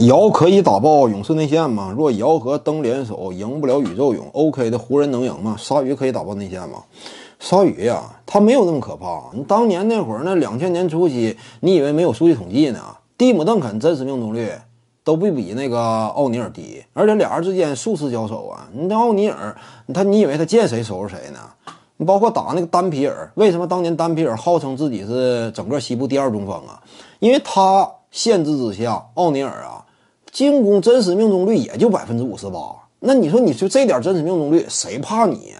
姚可以打爆勇士内线吗？若姚和登联手，赢不了宇宙勇，O.K. 的湖人能赢吗？鲨鱼可以打爆内线吗？鲨鱼呀，他没有那么可怕。你当年那会儿，那两千年初期，你以为没有数据统计呢？蒂姆·邓肯真实命中率都不比那个奥尼尔低，而且俩人之间数次交手啊。你这奥尼尔，他你以为他见谁收拾谁呢？你包括打那个丹皮尔，为什么当年丹皮尔号称自己是整个西部第二中锋啊？因为他限制之下，奥尼尔啊。进攻真实命中率也就百分之五十八，那你说你就这点真实命中率谁怕你？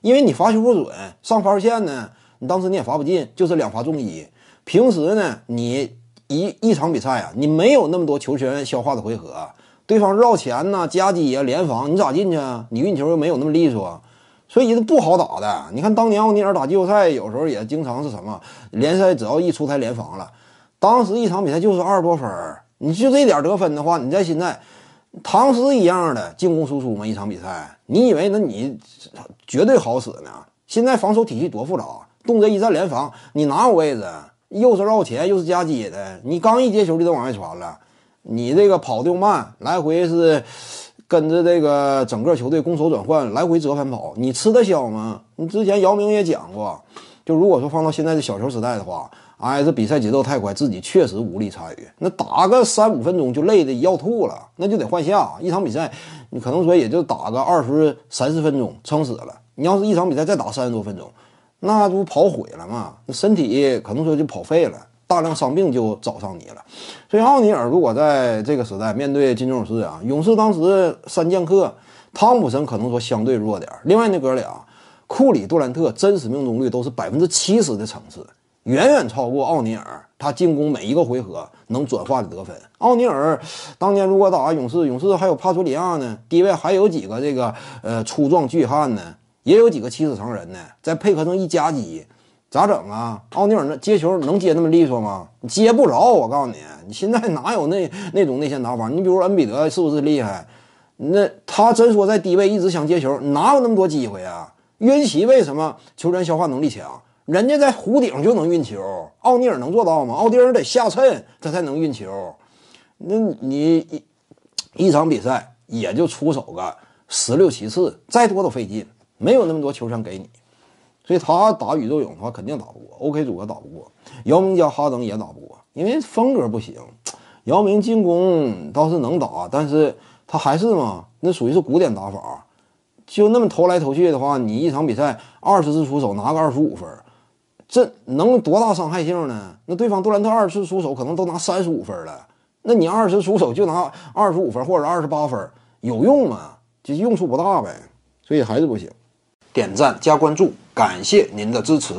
因为你罚球不准，上罚球线呢，你当时你也罚不进，就是两罚中一。平时呢，你一一场比赛啊，你没有那么多球权消化的回合，对方绕前呐、夹击呀、联防，你咋进去？啊？你运球又没有那么利索，所以这不好打的。你看当年奥尼尔打季后赛，有时候也经常是什么联赛，只要一出台联防了，当时一场比赛就是二十多分。你就这点得分的话，你在现在唐斯一样的进攻输出嘛？一场比赛，你以为那你绝对好使呢？现在防守体系多复杂，动辄一战联防，你哪有位置？又是绕前，又是夹击的，你刚一接球就得往外传了。你这个跑的又慢，来回是跟着这个整个球队攻守转换来回折返跑，你吃得消吗？你之前姚明也讲过，就如果说放到现在的小球时代的话。哎，这比赛节奏太快，自己确实无力参与。那打个三五分钟就累得要吐了，那就得换下。一场比赛，你可能说也就打个二十三四分钟，撑死了。你要是一场比赛再打三十多分钟，那不跑毁了吗？那身体可能说就跑废了，大量伤病就找上你了。所以奥尼尔如果在这个时代面对金州勇士啊，勇士当时三剑客汤普森可能说相对弱点，另外那哥俩库里、杜兰特真实命中率都是百分之七十的层次。远远超过奥尼尔，他进攻每一个回合能转化的得分。奥尼尔当年如果打勇士，勇士还有帕楚里亚呢，低位还有几个这个呃粗壮巨汉呢，也有几个七尺成人呢，再配合上一夹击，咋整啊？奥尼尔那接球能接那么利索吗？接不着，我告诉你，你现在哪有那那种内线打法？你比如恩比德是不是厉害？那他真说在低位一直想接球，哪有那么多机会啊？约基奇为什么球员消化能力强？人家在湖顶就能运球，奥尼尔能做到吗？奥尼尔得下衬他才能运球。那你一一场比赛也就出手个十六七次，再多都费劲，没有那么多球权给你。所以他打宇宙勇的话，肯定打不过 OK 组合，打不过姚明加哈登也打不过，因为风格不行。姚明进攻倒是能打，但是他还是嘛，那属于是古典打法，就那么投来投去的话，你一场比赛二十次出手拿个二十五分。这能多大伤害性呢？那对方杜兰特二次出手可能都拿三十五分了，那你二次出手就拿二十五分或者二十八分，有用吗？就用处不大呗。所以还是不行。点赞加关注，感谢您的支持。